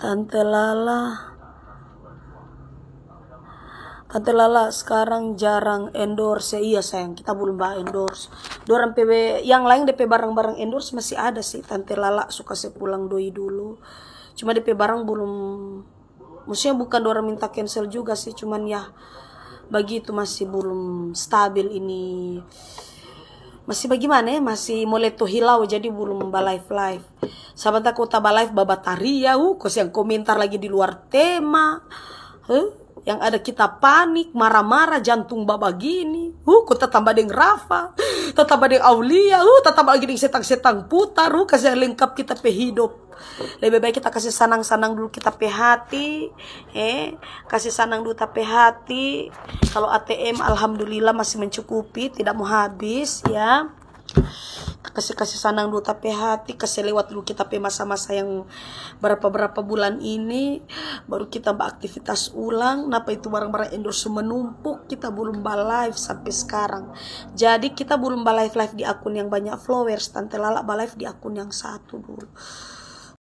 Tante Lala Tante Lala sekarang jarang endorse ya, iya sayang kita belum bawa endorse dorang PB yang lain DP barang-barang endorse masih ada sih Tante Lala suka saya pulang doi dulu cuma DP barang belum maksudnya bukan dorang minta cancel juga sih cuman ya bagi itu masih belum stabil ini masih bagaimana ya masih mulai tuh hilau jadi belum balive live sahabat aku tabalive babat ya uh kos yang komentar lagi di luar tema huh? Yang ada kita panik, marah-marah, jantung baba gini. uh tetap tambah yang Rafa, ada yang Aulia, uh tetap lagi dengan setang-setang putar, uh, kasih lengkap kita pehidup. Lebih baik kita kasih sanang-sanang dulu kita pehati, eh, kasih sanang dulu kita pehati. Kalau ATM, alhamdulillah masih mencukupi, tidak mau habis, ya kasih kasih sanang dulu tapi hati kasih lewat dulu kita pe masa-masa yang berapa berapa bulan ini baru kita aktivitas ulang napa itu barang-barang endorse menumpuk kita belum live sampai sekarang jadi kita belum live live di akun yang banyak followers tante lala live di akun yang satu dulu